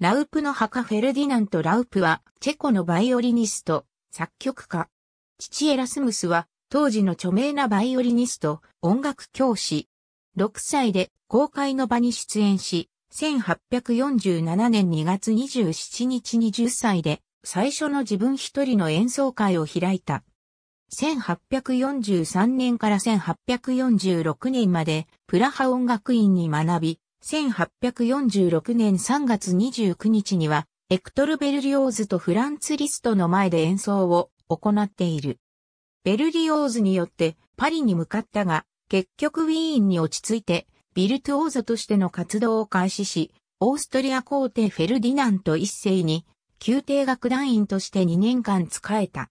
ラウプの墓フェルディナント・ラウプは、チェコのバイオリニスト、作曲家。父エラスムスは、当時の著名なバイオリニスト、音楽教師。6歳で公開の場に出演し、1847年2月27日に10歳で、最初の自分一人の演奏会を開いた。1843年から1846年まで、プラハ音楽院に学び、1846年3月29日には、エクトル・ベルリオーズとフランツ・リストの前で演奏を行っている。ベルリオーズによってパリに向かったが、結局ウィーンに落ち着いて、ビルトオーゾとしての活動を開始し、オーストリア皇帝フェルディナント一世に、宮廷楽団員として2年間仕えた。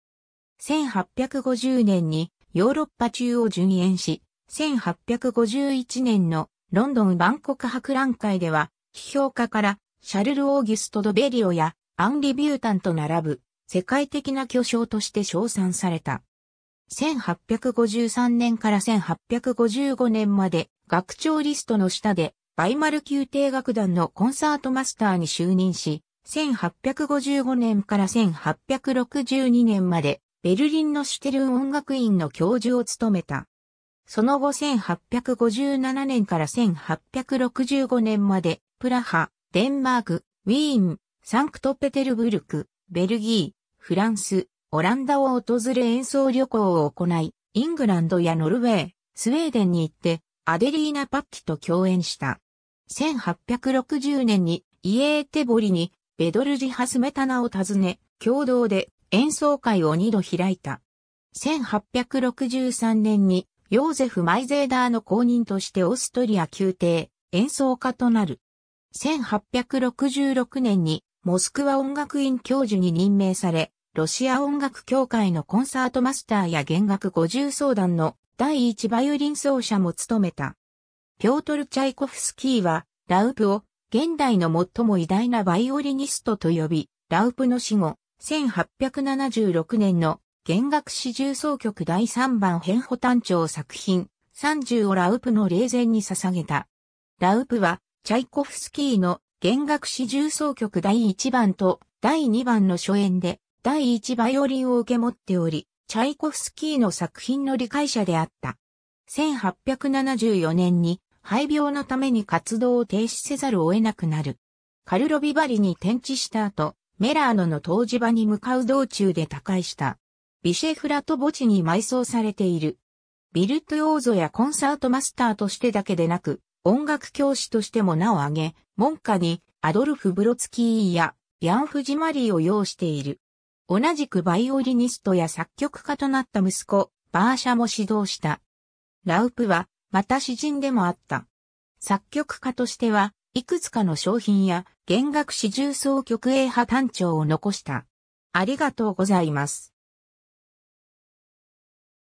1850年にヨーロッパ中を巡演し、1851年のロンドン万国博覧会では、批評家からシャルル・オーギュスト・ド・ベリオやアンリ・ビュータンと並ぶ世界的な巨匠として称賛された。1853年から1855年まで学長リストの下でバイマル宮廷楽団のコンサートマスターに就任し、1855年から1862年までベルリンのシュテルン音楽院の教授を務めた。その後1857年から1865年まで、プラハ、デンマーク、ウィーン、サンクトペテルブルク、ベルギー、フランス、オランダを訪れ演奏旅行を行い、イングランドやノルウェー、スウェーデンに行って、アデリーナ・パッキと共演した。1860年にイエーテボリにベドルジハスメタナを訪ね、共同で演奏会を2度開いた。1863年にヨーゼフ・マイゼーダーの後任としてオーストリア宮廷、演奏家となる。1866年にモスクワ音楽院教授に任命され、ロシア音楽協会のコンサートマスターや弦楽五重奏団の第一バイオリン奏者も務めた。ピョートル・チャイコフスキーは、ラウプを現代の最も偉大なバイオリニストと呼び、ラウプの死後、1876年の弦楽四重奏曲第3番編補単調作品30をラウプの霊前に捧げた。ラウプは、チャイコフスキーの弦楽四重奏曲第1番と第2番の初演で、第1バイオリンを受け持っており、チャイコフスキーの作品の理解者であった。1874年に肺病のために活動を停止せざるを得なくなる。カルロビバリに転地した後、メラーノの当時場に向かう道中で他界した。ビシェフラと墓地に埋葬されている。ビルトヨーゾやコンサートマスターとしてだけでなく、音楽教師としても名を挙げ、門下にアドルフ・ブロツキーやヤン・フジマリーを擁している。同じくバイオリニストや作曲家となった息子、バーシャも指導した。ラウプは、また詩人でもあった。作曲家としては、いくつかの商品や弦楽四重奏曲英派単調を残した。ありがとうございます。